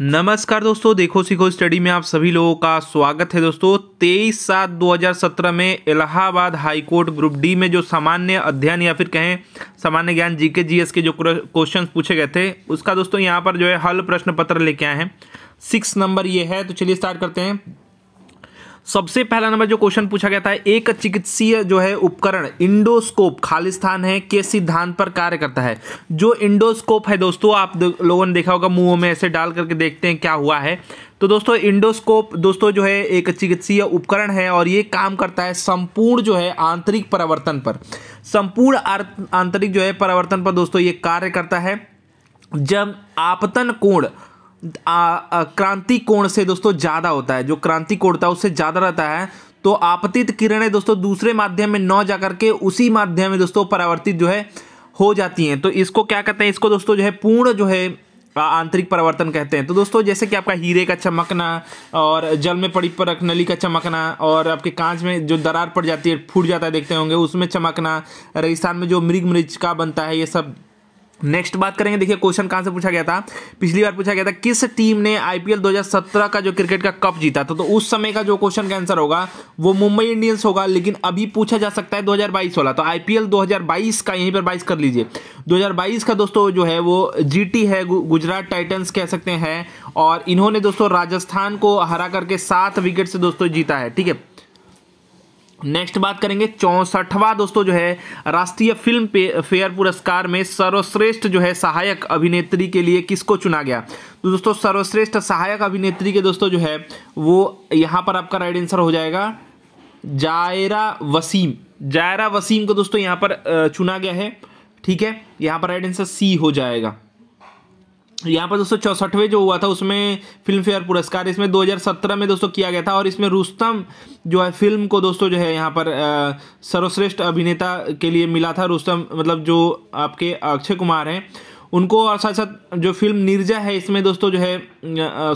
नमस्कार दोस्तों देखो सीखो स्टडी में आप सभी लोगों का स्वागत है दोस्तों 23 सात 2017 में इलाहाबाद हाईकोर्ट ग्रुप डी में जो सामान्य अध्ययन या फिर कहें सामान्य ज्ञान जीके जीएस के जो क्वेश्चन पूछे गए थे उसका दोस्तों यहाँ पर जो है हल प्रश्न पत्र लेके आए हैं सिक्स नंबर ये है तो चलिए स्टार्ट करते हैं सबसे पहला नंबर जो क्वेश्चन पूछा गया था एक चिकित्सीय जो है उपकरण इंडोस्कोप खालिस्तान है के सिद्धांत पर कार्य करता है जो इंडोस्कोप है दोस्तों आप लोगों ने देखा होगा मुंह में ऐसे डाल करके देखते हैं क्या हुआ है तो दोस्तों इंडोस्कोप दोस्तों जो है एक चिकित्सीय उपकरण है और ये काम करता है संपूर्ण जो है आंतरिक परावर्तन पर संपूर्ण आंतरिक जो है परावर्तन पर दोस्तों ये कार्य करता है जब आपतन कोण क्रांति कोण से दोस्तों ज़्यादा होता है जो क्रांति कोण था है उससे ज़्यादा रहता है तो आपतित किरणें दोस्तों दूसरे माध्यम में न जा करके उसी माध्यम में दोस्तों परावर्तित जो है हो जाती हैं तो इसको क्या कहते हैं इसको दोस्तों जो है पूर्ण जो है आंतरिक परावर्तन कहते हैं तो दोस्तों जैसे कि आपका हीरे का चमकना और जल में पड़ी परख नली का चमकना और आपके कांच में जो दरार पड़ जाती है फूट जाता है देखते होंगे उसमें चमकना रेगिस्तान में जो मृग मरीज का बनता है ये सब नेक्स्ट बात करेंगे देखिए क्वेश्चन कहां से पूछा गया था पिछली बार पूछा गया था किस टीम ने आईपीएल 2017 का जो क्रिकेट का कप जीता था तो उस समय का जो क्वेश्चन का आंसर होगा वो मुंबई इंडियंस होगा लेकिन अभी पूछा जा सकता है 2022 वाला तो आईपीएल 2022 का यहीं पर बाईस कर लीजिए 2022 का दोस्तों जो है वो जी है गुजरात टाइटन्स कह सकते हैं और इन्होंने दोस्तों राजस्थान को हरा करके सात विकेट से दोस्तों जीता है ठीक है नेक्स्ट बात करेंगे चौंसठवा दोस्तों जो है राष्ट्रीय फिल्म फेयर पुरस्कार में सर्वश्रेष्ठ जो है सहायक अभिनेत्री के लिए किसको चुना गया तो दोस्तों सर्वश्रेष्ठ सहायक अभिनेत्री के दोस्तों जो है वो यहाँ पर आपका राइट आंसर हो जाएगा जायरा वसीम जायरा वसीम को दोस्तों यहाँ पर चुना गया है ठीक है यहाँ पर राइट आंसर सी हो जाएगा यहाँ पर दोस्तों चौसठवें जो हुआ था उसमें फिल्म फेयर पुरस्कार इसमें 2017 में दोस्तों किया गया था और इसमें रुस्तम जो है फिल्म को दोस्तों जो है यहाँ पर सर्वश्रेष्ठ अभिनेता के लिए मिला था रुस्तम मतलब जो आपके अक्षय कुमार हैं उनको और साथ साथ जो फिल्म निर्जा है इसमें दोस्तों जो है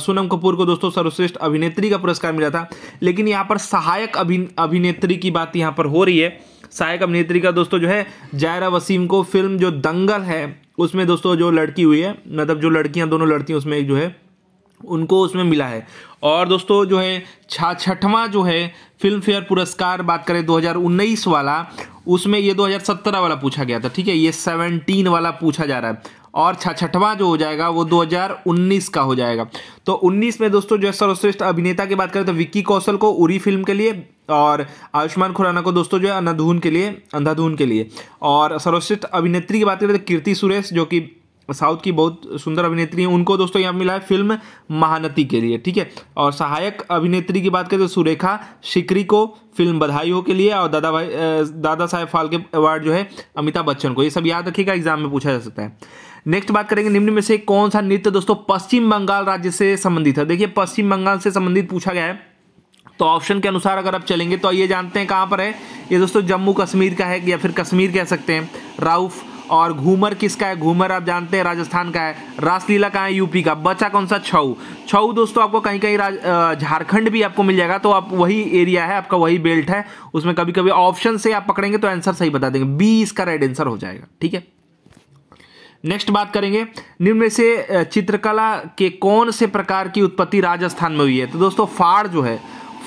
सोनम कपूर को दोस्तों सर्वश्रेष्ठ अभिनेत्री का पुरस्कार मिला था लेकिन यहाँ पर सहायक अभिन अभिनेत्री की बात यहाँ पर हो रही है सहायक अभिनेत्री का दोस्तों जो है जायरा वसीम को फिल्म जो दंगल है उसमें दोस्तों जो लड़की हुई है मतलब जो लड़कियां दोनों लड़ती हैं उसमें एक जो है उनको उसमें मिला है और दोस्तों जो है छा छठवां जो है फिल्म फेयर पुरस्कार बात करें 2019 वाला उसमें ये 2017 वाला पूछा गया था ठीक है ये 17 वाला पूछा जा रहा है और छठवा जो हो जाएगा वो 2019 का हो जाएगा तो 19 में दोस्तों जो है सर्वश्रेष्ठ अभिनेता की बात करें तो विक्की कौशल को उरी फिल्म के लिए और आयुष्मान खुराना को दोस्तों जो है अंधाधून के लिए अंधाधून के लिए और सर्वश्रेष्ठ अभिनेत्री की बात करें तो कीर्ति सुरेश जो कि साउथ की बहुत सुंदर अभिनेत्री हैं उनको दोस्तों यहाँ मिला है फिल्म महानती के लिए ठीक है और सहायक अभिनेत्री की बात करें तो सुरेखा शिकरी को फिल्म बधाई हो के लिए और दादा भाई दादा साहेब फाल्के अवार्ड जो है अमिताभ बच्चन को ये सब याद रखिएगा एग्जाम में पूछा जा सकता है नेक्स्ट बात करेंगे निम्न में से कौन सा नृत्य दोस्तों पश्चिम बंगाल राज्य से संबंधित है देखिए पश्चिम बंगाल से संबंधित पूछा गया है तो ऑप्शन के अनुसार अगर आप चलेंगे तो ये जानते हैं कहाँ पर है ये दोस्तों जम्मू कश्मीर का है या फिर कश्मीर कह सकते हैं राउफ और घूमर किसका है घूमर आप जानते हैं राजस्थान का है रासलीला का है यूपी का बचा कौन सा छऊ छऊ दोस्तों आपको कहीं कहीं झारखंड भी आपको मिल जाएगा तो आप वही एरिया है आपका वही बेल्ट है उसमें कभी कभी ऑप्शन से आप पकड़ेंगे तो आंसर सही बता देंगे बी इसका राइट आंसर हो जाएगा ठीक है नेक्स्ट बात करेंगे निम्न में से चित्रकला के कौन से प्रकार की उत्पत्ति राजस्थान में हुई है तो दोस्तों फाड़ जो है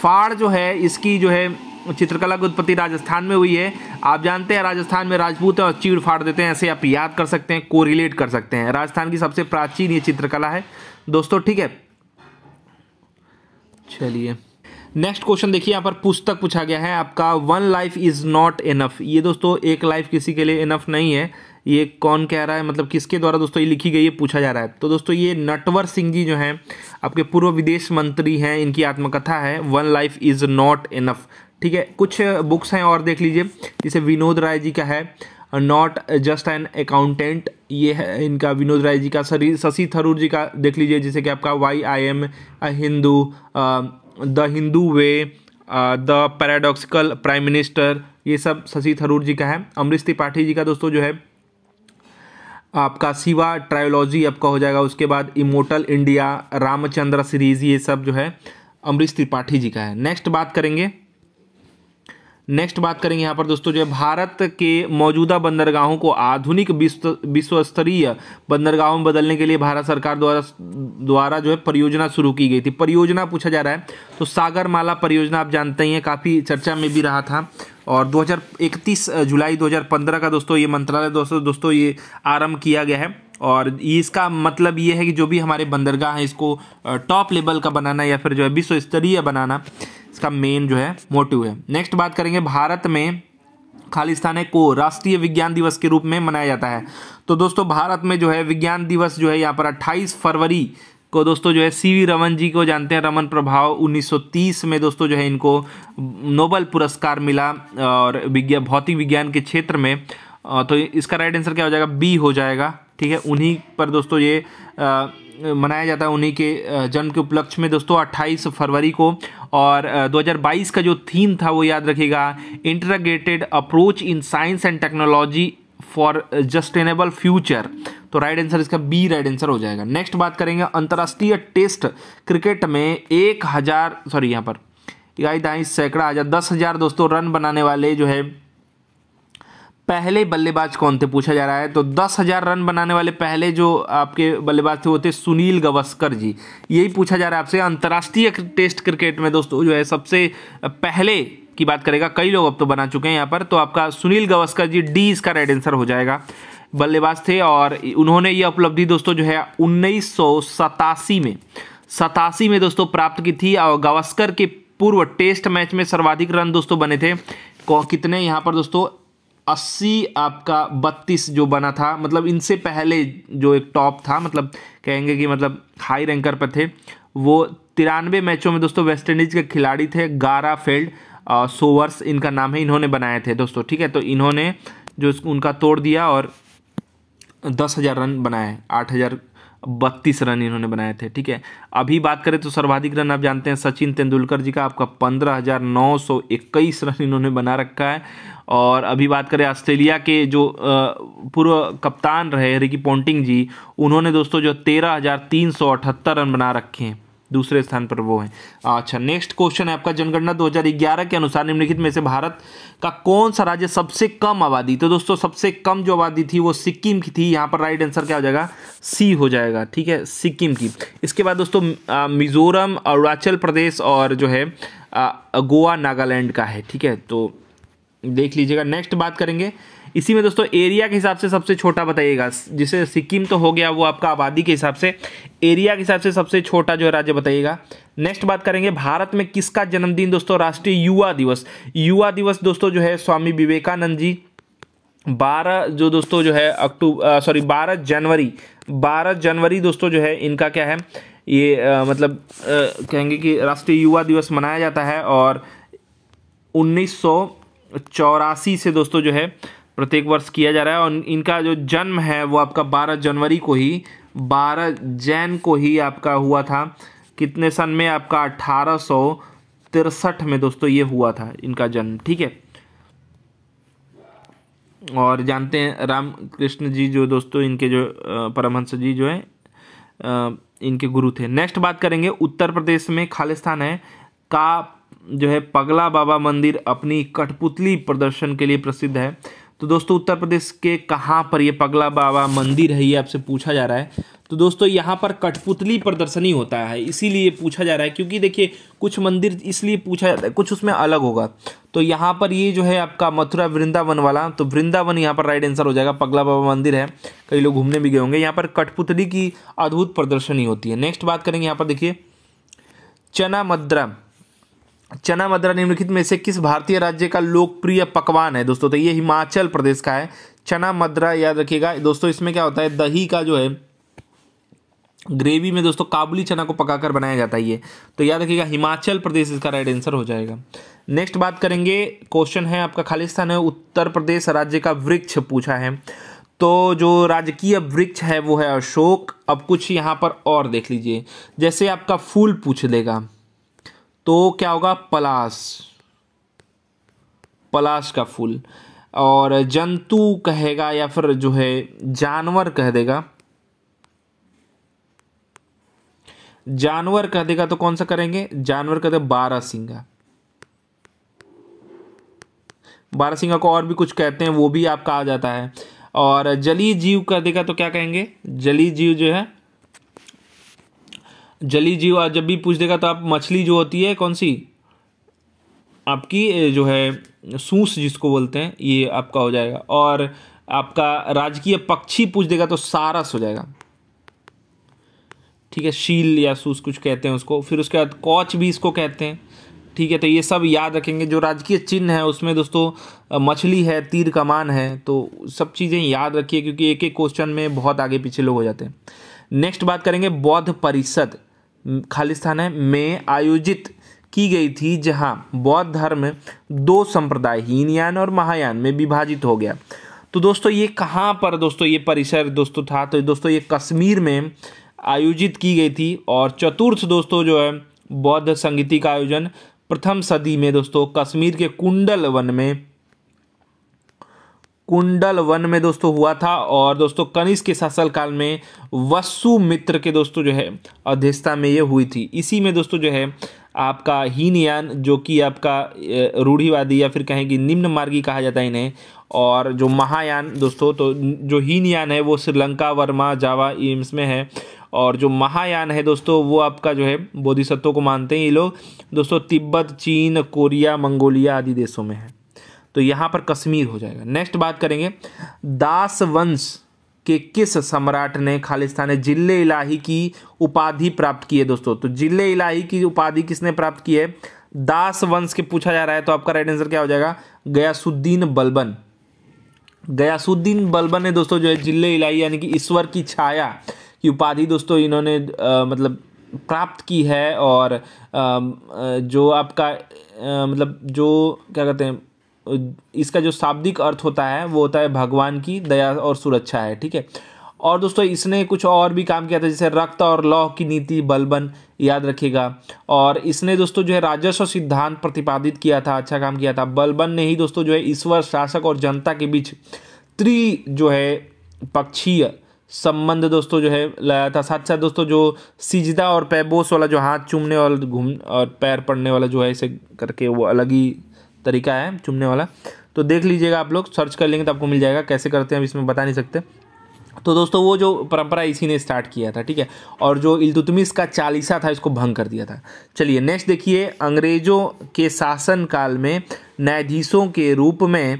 फाड़ जो है इसकी जो है चित्रकला की उत्पत्ति राजस्थान में हुई है आप जानते हैं राजस्थान में राजपूत और चीड़ फाड़ देते हैं ऐसे आप याद कर सकते हैं कोरिलेट कर सकते हैं राजस्थान की सबसे प्राचीन ये चित्रकला है दोस्तों ठीक है चलिए नेक्स्ट क्वेश्चन देखिए यहाँ पर पुस्तक पूछा गया है आपका one life is not enough ये दोस्तों एक लाइफ किसी के लिए इनफ नहीं है ये कौन कह रहा है मतलब किसके द्वारा दोस्तों ये लिखी गई है पूछा जा रहा है तो दोस्तों ये नटवर सिंह जी जो हैं आपके पूर्व विदेश मंत्री हैं इनकी आत्मकथा है one life is not enough ठीक है कुछ बुक्स हैं और देख लीजिए जैसे विनोद राय जी का है नॉट जस्ट एन अकाउंटेंट ये है इनका विनोद राय जी का शशि थरूर जी का देख लीजिए जैसे कि आपका why I am a Hindu the Hindu way the paradoxical prime minister ये सब शशि थरूर जी का है अमरीश त्रिपाठी जी का दोस्तों जो है आपका शिवा ट्रायोलॉजी आपका हो जाएगा उसके बाद इमोटल इंडिया रामचंद्र सीरीज ये सब जो है अमरीश त्रिपाठी जी का है नेक्स्ट बात करेंगे नेक्स्ट बात करेंगे यहाँ पर दोस्तों जो है भारत के मौजूदा बंदरगाहों को आधुनिक विश्व स्तरीय बंदरगाहों में बदलने के लिए भारत सरकार द्वारा द्वारा जो है परियोजना शुरू की गई थी परियोजना पूछा जा रहा है तो सागरमाला परियोजना आप जानते ही हैं काफ़ी चर्चा में भी रहा था और 2031 जुलाई 2015 का दोस्तों ये मंत्रालय दोस्तों दोस्तों ये आरम्भ किया गया है और इसका मतलब ये है कि जो भी हमारे बंदरगाह हैं इसको टॉप लेवल का बनाना या फिर जो है विश्व स्तरीय बनाना इसका मेन जो है मोटिव है नेक्स्ट बात करेंगे भारत में खालिस्तान को राष्ट्रीय विज्ञान दिवस के रूप में मनाया जाता है तो दोस्तों भारत में जो है विज्ञान दिवस जो है यहाँ पर 28 फरवरी को दोस्तों जो है सी वी रमन जी को जानते हैं रमन प्रभाव 1930 में दोस्तों जो है इनको नोबल पुरस्कार मिला और विज्ञान भौतिक विज्ञान के क्षेत्र में तो इसका राइट आंसर क्या हो जाएगा बी हो जाएगा ठीक है उन्हीं पर दोस्तों ये मनाया जाता है उन्हीं के जन्म के उपलक्ष्य में दोस्तों 28 फरवरी को और 2022 का जो थीम था वो याद रखिएगा integrated approach in science and technology for sustainable future तो राइट आंसर इसका बी राइट आंसर हो जाएगा नेक्स्ट बात करेंगे अंतर्राष्ट्रीय टेस्ट क्रिकेट में एक हज़ार सॉरी यहाँ पर इकाई दाई सैकड़ा हज़ार दस हज़ार दोस्तों रन बनाने वाले जो है पहले बल्लेबाज कौन थे पूछा जा रहा है तो दस हज़ार रन बनाने वाले पहले जो आपके बल्लेबाज थे वो थे सुनील गवस्कर जी यही पूछा जा रहा है आपसे अंतर्राष्ट्रीय टेस्ट क्रिकेट में दोस्तों जो है सबसे पहले की बात करेगा कई लोग अब तो बना चुके हैं यहाँ पर तो आपका सुनील गवस्कर जी डी इसका राइट आंसर हो जाएगा बल्लेबाज थे और उन्होंने ये उपलब्धि दोस्तों जो है उन्नीस में सतासी में दोस्तों प्राप्त की थी और गावस्कर के पूर्व टेस्ट मैच में सर्वाधिक रन दोस्तों बने थे कितने यहाँ पर दोस्तों अस्सी आपका बत्तीस जो बना था मतलब इनसे पहले जो एक टॉप था मतलब कहेंगे कि मतलब हाई रैंकर पर थे वो तिरानवे मैचों में दोस्तों वेस्ट इंडीज़ के खिलाड़ी थे गारा फेल्ड सोवर्स इनका नाम है इन्होंने बनाए थे दोस्तों ठीक है तो इन्होंने जो उनका तोड़ दिया और दस हज़ार रन बनाए आठ हज़ार बत्तीस रन इन्होंने बनाए थे ठीक है अभी बात करें तो सर्वाधिक रन आप जानते हैं सचिन तेंदुलकर जी का आपका पंद्रह हज़ार नौ सौ इक्कीस रन इन्होंने बना रखा है और अभी बात करें ऑस्ट्रेलिया के जो पूर्व कप्तान रहे रिकी पोंटिंग जी उन्होंने दोस्तों जो तेरह हज़ार तीन सौ अठहत्तर रन बना रखे हैं दूसरे स्थान पर वो हैं अच्छा नेक्स्ट क्वेश्चन है आपका जनगणना 2011 के अनुसार निम्नलिखित में से भारत का कौन सा राज्य सबसे कम आबादी तो दोस्तों सबसे कम जो आबादी थी वो सिक्किम की थी यहाँ पर राइट आंसर क्या हो जाएगा सी हो जाएगा ठीक है सिक्किम की इसके बाद दोस्तों मिजोरम अरुणाचल प्रदेश और जो है गोवा नागालैंड का है ठीक है तो देख लीजिएगा नेक्स्ट बात करेंगे इसी में दोस्तों एरिया के हिसाब से सबसे छोटा बताइएगा जिसे सिक्किम तो हो गया वो आपका आबादी के हिसाब से एरिया के हिसाब से सबसे छोटा जो है राज्य बताइएगा नेक्स्ट बात करेंगे भारत में किसका जन्मदिन दोस्तों राष्ट्रीय युवा दिवस युवा दिवस दोस्तों जो है स्वामी विवेकानंद जी बारह जो दोस्तों जो है अक्टूबर सॉरी बारह जनवरी बारह जनवरी दोस्तों जो है इनका क्या है ये आ, मतलब आ, कहेंगे कि राष्ट्रीय युवा दिवस मनाया जाता है और उन्नीस सौ चौरासी से दोस्तों जो है प्रत्येक वर्ष किया जा रहा है और इनका जो जन्म है वो आपका बारह जनवरी को ही बारह जैन को ही आपका हुआ था कितने सन में आपका अठारह सौ तिरसठ में दोस्तों ये हुआ था इनका जन्म ठीक है और जानते हैं राम कृष्ण जी जो दोस्तों इनके जो परमहंस जी जो है इनके गुरु थे नेक्स्ट बात करेंगे उत्तर प्रदेश में खालिस्तान है का जो है पगला बाबा मंदिर अपनी कठपुतली प्रदर्शन के लिए प्रसिद्ध है तो दोस्तों उत्तर प्रदेश के कहाँ पर ये पगला बाबा मंदिर है ये आपसे पूछा जा रहा है तो दोस्तों यहाँ पर कठपुतली प्रदर्शनी होता है इसीलिए पूछा जा रहा है क्योंकि देखिए कुछ मंदिर इसलिए पूछा जाता है कुछ उसमें अलग होगा तो यहाँ पर ये जो है आपका मथुरा वृंदावन वाला तो वृंदावन यहाँ पर राइट आंसर हो जाएगा पगला बाबा मंदिर है कई लोग घूमने भी गए होंगे यहाँ पर कठपुतली की अद्भुत प्रदर्शनी होती है नेक्स्ट बात करेंगे यहाँ पर देखिए चना मद्रा चना मदरा निम्नलिखित में से किस भारतीय राज्य का लोकप्रिय पकवान है दोस्तों तो ये हिमाचल प्रदेश का है चना मदरा याद रखिएगा दोस्तों इसमें क्या होता है दही का जो है ग्रेवी में दोस्तों काबुली चना को पकाकर बनाया जाता है ये तो याद रखिएगा हिमाचल प्रदेश इसका राइट आंसर हो जाएगा नेक्स्ट बात करेंगे क्वेश्चन है आपका खालिस्तान है उत्तर प्रदेश राज्य का वृक्ष पूछा है तो जो राजकीय वृक्ष है वो है अशोक अब कुछ यहाँ पर और देख लीजिए जैसे आपका फूल पूछ लेगा तो क्या होगा पलास पलाश का फूल और जंतु कहेगा या फिर जो है जानवर कह देगा जानवर कह देगा तो कौन सा करेंगे जानवर कहते बारह सिंगा बारह सिंगा को और भी कुछ कहते हैं वो भी आपका आ जाता है और जली जीव कह देगा तो क्या कहेंगे जली जीव जो है जली जीव जब भी पूछ देगा तो आप मछली जो होती है कौन सी आपकी जो है सूस जिसको बोलते हैं ये आपका हो जाएगा और आपका राजकीय पक्षी पूछ देगा तो सारस हो जाएगा ठीक है शील या सूस कुछ कहते हैं उसको फिर उसके बाद कौच भी इसको कहते हैं ठीक है तो ये सब याद रखेंगे जो राजकीय चिन्ह है उसमें दोस्तों मछली है तीर कमान है तो सब चीज़ें याद रखिए क्योंकि एक एक क्वेश्चन में बहुत आगे पीछे लोग हो जाते हैं नेक्स्ट बात करेंगे बौद्ध परिषद स्थान है में आयोजित की गई थी जहां बौद्ध धर्म दो संप्रदाय हीनयान और महायान में विभाजित हो गया तो दोस्तों ये कहाँ पर दोस्तों ये परिसर दोस्तों था तो दोस्तों ये कश्मीर में आयोजित की गई थी और चतुर्थ दोस्तों जो है बौद्ध संगीति का आयोजन प्रथम सदी में दोस्तों कश्मीर के कुंडल वन में कुंडल वन में दोस्तों हुआ था और दोस्तों कनिष्क के शासनकाल में वसु मित्र के दोस्तों जो है अध्यक्षता में ये हुई थी इसी में दोस्तों जो है आपका हीनयान जो कि आपका रूढ़िवादी या फिर कहें कि निम्न मार्गी कहा जाता है इन्हें और जो महायान दोस्तों तो जो हीनयान है वो श्रीलंका वर्मा जावा एम्स में है और जो महायान है दोस्तों वो आपका जो है बोधिसत्वों को मानते हैं ये लोग दोस्तों तिब्बत चीन कोरिया मंगोलिया आदि देशों में है तो यहां पर कश्मीर हो जाएगा नेक्स्ट बात करेंगे दास वंश के किस सम्राट ने खालिस्तान जिले इलाही की उपाधि प्राप्त की है दोस्तों तो जिले इलाही की उपाधि किसने प्राप्त की है दास वंश के पूछा जा रहा है तो आपका राइट आंसर क्या हो जाएगा गयासुद्दीन बलबन गयासुद्दीन बलबन ने दोस्तों जो है जिले इलाही यानी कि ईश्वर की छाया की उपाधि दोस्तों इन्होंने मतलब प्राप्त की है और आ, जो आपका आ, मतलब जो क्या कहते हैं इसका जो शाब्दिक अर्थ होता है वो होता है भगवान की दया और सुरक्षा है ठीक है और दोस्तों इसने कुछ और भी काम किया था जैसे रक्त और लौह की नीति बलबन याद रखिएगा और इसने दोस्तों जो है राजस्व सिद्धांत प्रतिपादित किया था अच्छा काम किया था बलबन ने ही दोस्तों जो है ईश्वर शासक और जनता के बीच त्रि जो है पक्षीय संबंध दोस्तों जो है लाया था साथ साथ दोस्तों जो सिजदा और पैबोस वाला जो हाथ चूमने वाला घूम और पैर पड़ने वाला जो है इसे करके वो अलग ही तरीका है चुमने वाला तो देख लीजिएगा आप लोग सर्च कर लेंगे तो आपको मिल जाएगा कैसे करते हैं अब इसमें बता नहीं सकते तो दोस्तों वो जो परंपरा इसी ने स्टार्ट किया था ठीक है और जो इल्तुतमिस का चालीसा था इसको भंग कर दिया था चलिए नेक्स्ट देखिए अंग्रेज़ों के शासन काल में न्यायाधीशों के रूप में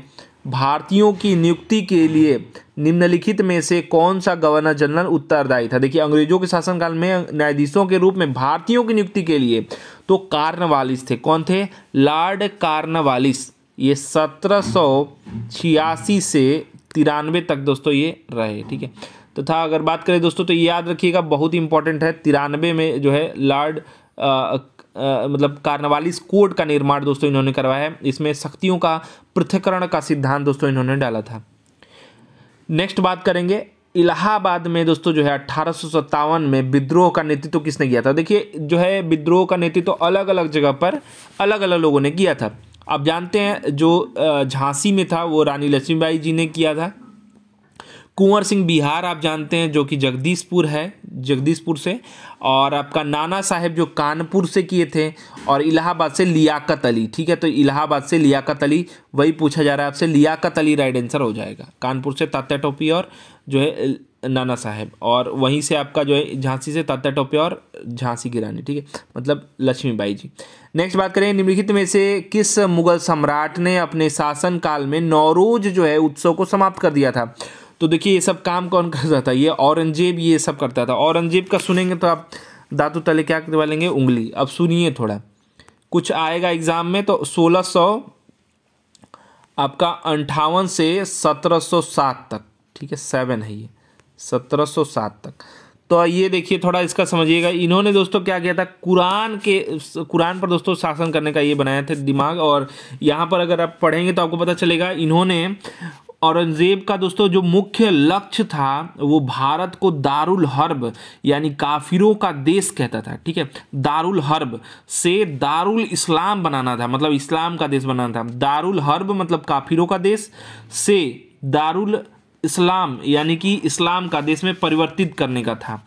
भारतीयों की नियुक्ति के लिए निम्नलिखित में से कौन सा गवर्नर जनरल उत्तरदायी था देखिए अंग्रेजों के शासनकाल में न्यायाधीशों के रूप में भारतीयों की नियुक्ति के लिए तो कार्नवालिस थे कौन थे लॉर्ड कार्नवालिस ये सत्रह सौ छियासी से तिरानवे तक दोस्तों ये रहे ठीक है तथा तो अगर बात करें दोस्तों तो याद रखिएगा बहुत इंपॉर्टेंट है तिरानवे में जो है लॉर्ड मतलब कार्नवालिस कोड का निर्माण दोस्तों इन्होंने करवाया है इसमें शक्तियों का पृथकरण का सिद्धांत दोस्तों इन्होंने डाला था नेक्स्ट बात करेंगे इलाहाबाद में दोस्तों जो है अट्ठारह में विद्रोह का नेतृत्व तो किसने किया था देखिए जो है विद्रोह का नेतृत्व तो अलग अलग जगह पर अलग अलग लोगों ने किया था आप जानते हैं जो झांसी में था वो रानी लक्ष्मीबाई जी ने किया था कुंवर सिंह बिहार आप जानते हैं जो कि जगदीशपुर है जगदीशपुर से और आपका नाना साहेब जो कानपुर से किए थे और इलाहाबाद से लियाकत अली ठीक है तो इलाहाबाद से लियाकत अली वही पूछा जा रहा है आपसे लियाकत अली राइट आंसर हो जाएगा कानपुर से तात्या टोपी और जो है नाना साहेब और वहीं से आपका जो है झांसी से तात्या टोपी और झांसी की रानी ठीक है मतलब लक्ष्मीबाई जी नेक्स्ट बात करें निम्नलिखित में से किस मुगल सम्राट ने अपने शासनकाल में नौरोज जो है उत्सव को समाप्त कर दिया था तो देखिए ये सब काम कौन करता था ये औरंगजेब ये सब करता था औरंगजेब का सुनेंगे तो आप दातु तले क्या करवा लेंगे उंगली अब सुनिए थोड़ा कुछ आएगा एग्ज़ाम में तो सोलह सौ आपका अंठावन से सत्रह सौ सात तक ठीक है सेवन है ये सत्रह सौ सात तक तो ये देखिए थोड़ा इसका समझिएगा इन्होंने दोस्तों क्या किया था कुरान के कुरान पर दोस्तों शासन करने का ये बनाया था दिमाग और यहाँ पर अगर आप पढ़ेंगे तो आपको पता चलेगा इन्होंने औरंगजेब का दोस्तों जो मुख्य लक्ष्य था वो भारत को दारुल हर्ब यानी काफिरों का देश कहता था ठीक है दारुल हर्ब से दारुल इस्लाम बनाना था मतलब इस्लाम का देश बनाना था दारुल हर्ब मतलब काफिरों का देश से दारुल इस्लाम यानी कि इस्लाम का देश में परिवर्तित करने का था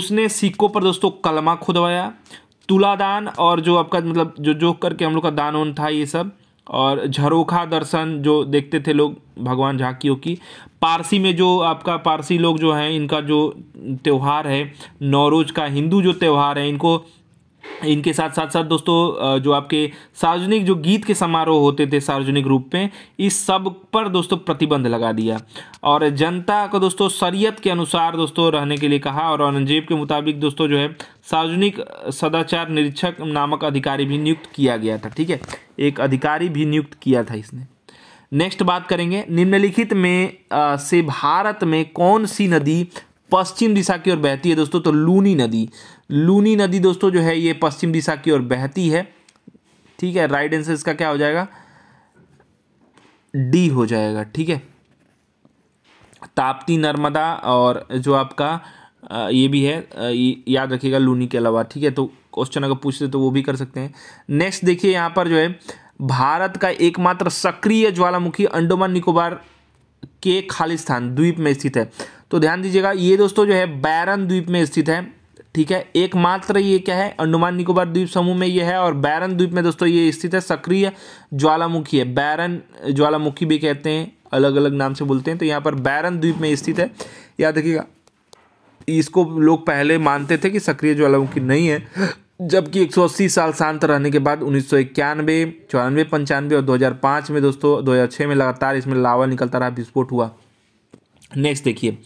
उसने सिक्कों पर दोस्तों कलमा खुदवाया तुला दान और जो आपका मतलब जो जो करके हम लोग का दान उन था ये सब और झरोखा दर्शन जो देखते थे लोग भगवान झांकियों की पारसी में जो आपका पारसी लोग जो हैं इनका जो त्यौहार है नौरोज का हिंदू जो त्यौहार है इनको इनके साथ साथ साथ दोस्तों जो आपके सार्वजनिक जो गीत के समारोह होते थे सार्वजनिक रूप में इस सब पर दोस्तों प्रतिबंध लगा दिया और जनता को दोस्तों शरीयत के अनुसार दोस्तों रहने के लिए कहा और औरंगजेब के मुताबिक दोस्तों जो है सार्वजनिक सदाचार निरीक्षक नामक अधिकारी भी नियुक्त किया गया था ठीक है एक अधिकारी भी नियुक्त किया था इसने नेक्स्ट बात करेंगे निम्नलिखित में से भारत में कौन सी नदी पश्चिम दिशा की ओर बहती है दोस्तों तो लूनी नदी लूनी नदी दोस्तों जो है ये पश्चिम दिशा की ओर बहती है ठीक है राइट आंसर इसका क्या हो जाएगा डी हो जाएगा ठीक है ताप्ती नर्मदा और जो आपका ये भी है याद रखिएगा लूनी के अलावा ठीक है तो क्वेश्चन अगर पूछते तो वो भी कर सकते हैं नेक्स्ट देखिए यहाँ पर जो है भारत का एकमात्र सक्रिय ज्वालामुखी अंडोमान निकोबार के खालिस्तान द्वीप में स्थित है तो ध्यान दीजिएगा ये दोस्तों जो है बैरन द्वीप में स्थित है ठीक है एकमात्र ये क्या है अंडमान निकोबार द्वीप समूह में ये है और बैरन द्वीप में दोस्तों ये स्थित है सक्रिय ज्वालामुखी है बैरन ज्वालामुखी भी कहते हैं अलग अलग नाम से बोलते हैं तो यहाँ पर बैरन द्वीप में स्थित है याद देखिएगा इसको लोग पहले मानते थे कि सक्रिय ज्वालामुखी नहीं है जबकि 180 साल शांत रहने के बाद उन्नीस सौ इक्यानवे चौरानवे पंचानवे और 2005 में दोस्तों 2006 में लगातार इसमें लावा निकलता रहा विस्फोट हुआ नेक्स्ट देखिए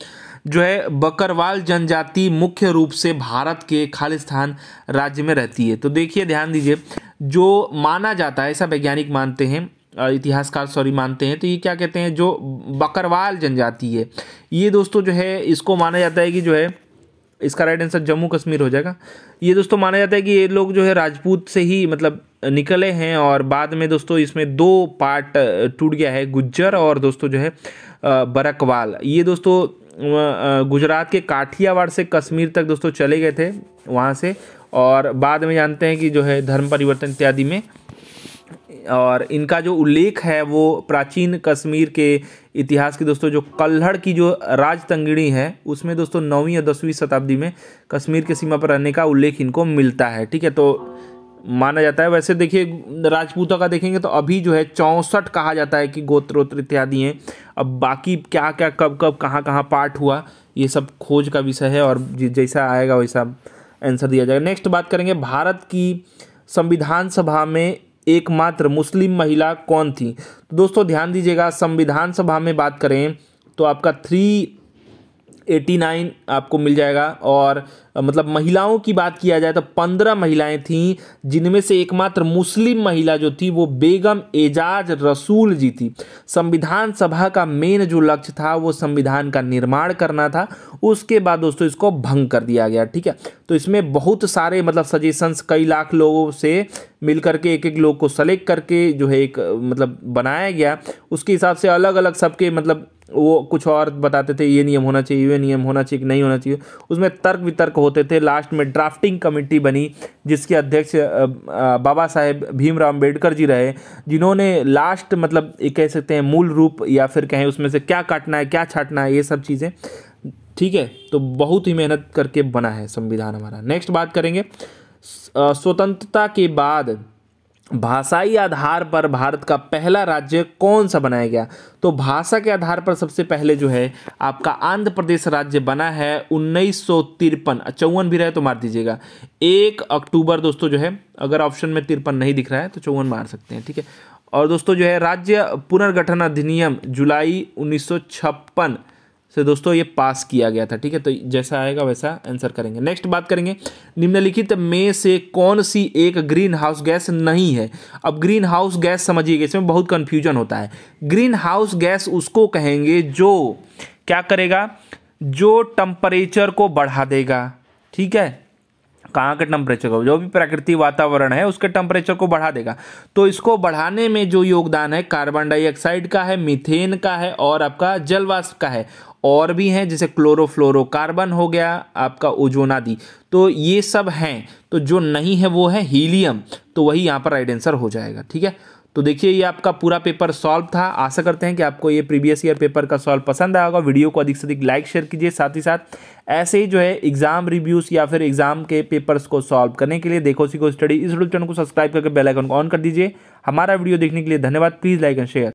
जो है बकरवाल जनजाति मुख्य रूप से भारत के खालिस्तान राज्य में रहती है तो देखिए ध्यान दीजिए जो माना जाता है ऐसा वैज्ञानिक मानते हैं इतिहासकार सॉरी मानते हैं तो ये क्या कहते हैं जो बकरवाल जनजाति है ये दोस्तों जो है इसको माना जाता है कि जो है इसका राइट आंसर जम्मू कश्मीर हो जाएगा ये दोस्तों माना जाता है कि ये लोग जो है राजपूत से ही मतलब निकले हैं और बाद में दोस्तों इसमें दो पार्ट टूट गया है गुज्जर और दोस्तों जो है बरकवाल ये दोस्तों गुजरात के काठियावाड़ से कश्मीर तक दोस्तों चले गए थे वहाँ से और बाद में जानते हैं कि जो है धर्म परिवर्तन इत्यादि में और इनका जो उल्लेख है वो प्राचीन कश्मीर के इतिहास की दोस्तों जो कल्हड़ की जो राजतंगिणी है उसमें दोस्तों नौवीं या दसवीं शताब्दी में कश्मीर के सीमा पर रहने का उल्लेख इनको मिलता है ठीक है तो माना जाता है वैसे देखिए राजपूतों का देखेंगे तो अभी जो है चौंसठ कहा जाता है कि गोत्रोत्र इत्यादि हैं अब बाकी क्या क्या कब कब कहाँ कहाँ पार्ट हुआ ये सब खोज का विषय है और जैसा आएगा वैसा आंसर दिया जाएगा नेक्स्ट बात करेंगे भारत की संविधान सभा में एकमात्र मुस्लिम महिला कौन थी तो दोस्तों ध्यान दीजिएगा संविधान सभा में बात करें तो आपका थ्री एटी नाइन आपको मिल जाएगा और मतलब महिलाओं की बात किया जाए तो पंद्रह महिलाएं थीं जिनमें से एकमात्र मुस्लिम महिला जो थी वो बेगम एजाज रसूल जी थी संविधान सभा का मेन जो लक्ष्य था वो संविधान का निर्माण करना था उसके बाद दोस्तों इसको भंग कर दिया गया ठीक है तो इसमें बहुत सारे मतलब सजेशंस कई लाख लोगों से मिल करके एक एक लोग को सेलेक्ट करके जो है एक मतलब बनाया गया उसके हिसाब से अलग अलग सबके मतलब वो कुछ और बताते थे ये नियम होना चाहिए ये नियम होना चाहिए कि नहीं होना चाहिए उसमें तर्क वितर्क होते थे लास्ट में ड्राफ्टिंग कमेटी बनी जिसके अध्यक्ष बाबा साहेब भीमराव अम्बेडकर जी रहे जिन्होंने लास्ट मतलब कह सकते हैं मूल रूप या फिर कहें उसमें से क्या काटना है क्या छाटना है ये सब चीज़ें ठीक है तो बहुत ही मेहनत करके बना है संविधान हमारा नेक्स्ट बात करेंगे स्वतंत्रता के बाद भाषाई आधार पर भारत का पहला राज्य कौन सा बनाया गया तो भाषा के आधार पर सबसे पहले जो है आपका आंध्र प्रदेश राज्य बना है उन्नीस सौ तिरपन चौवन भी रहे तो मार दीजिएगा एक अक्टूबर दोस्तों जो है अगर ऑप्शन में तिरपन नहीं दिख रहा है तो चौवन मार सकते हैं ठीक है और दोस्तों जो है राज्य पुनर्गठन अधिनियम जुलाई उन्नीस से दोस्तों ये पास किया गया था ठीक है तो जैसा आएगा वैसा आंसर करेंगे नेक्स्ट बात करेंगे निम्नलिखित में से कौन सी एक ग्रीन हाउस गैस नहीं है अब ग्रीन हाउस गैस समझिएगा इसमें बहुत कन्फ्यूजन होता है ग्रीन हाउस गैस उसको कहेंगे जो क्या करेगा जो टम्परेचर को बढ़ा देगा ठीक है कहाँ का टेम्परेचर को जो भी प्राकृतिक वातावरण है उसके टेम्परेचर को बढ़ा देगा तो इसको बढ़ाने में जो योगदान है कार्बन डाइऑक्साइड का है मीथेन का है और आपका जलवाष्प का है और भी हैं जैसे क्लोरोफ्लोरोकार्बन हो गया आपका ओजोनादी तो ये सब हैं तो जो नहीं है वो है हीलियम तो वही यहाँ पर राइट आंसर हो जाएगा ठीक है तो देखिए ये आपका पूरा पेपर सॉल्व था आशा करते हैं कि आपको ये प्रीवियस ईयर पेपर का सॉल्व पसंद आया होगा वीडियो को अधिक से अधिक लाइक शेयर कीजिए साथ ही साथ ऐसे ही जो है एग्जाम रिव्यूज या फिर एग्जाम के पेपर्स को सॉल्व करने के लिए देखो सीखो स्टडी इस यूट्यूब चैनल को सब्सक्राइब करके बेल आइकन को ऑन कर दीजिए हमारा वीडियो देखने के लिए धन्यवाद प्लीज़ लाइक एंड शेयर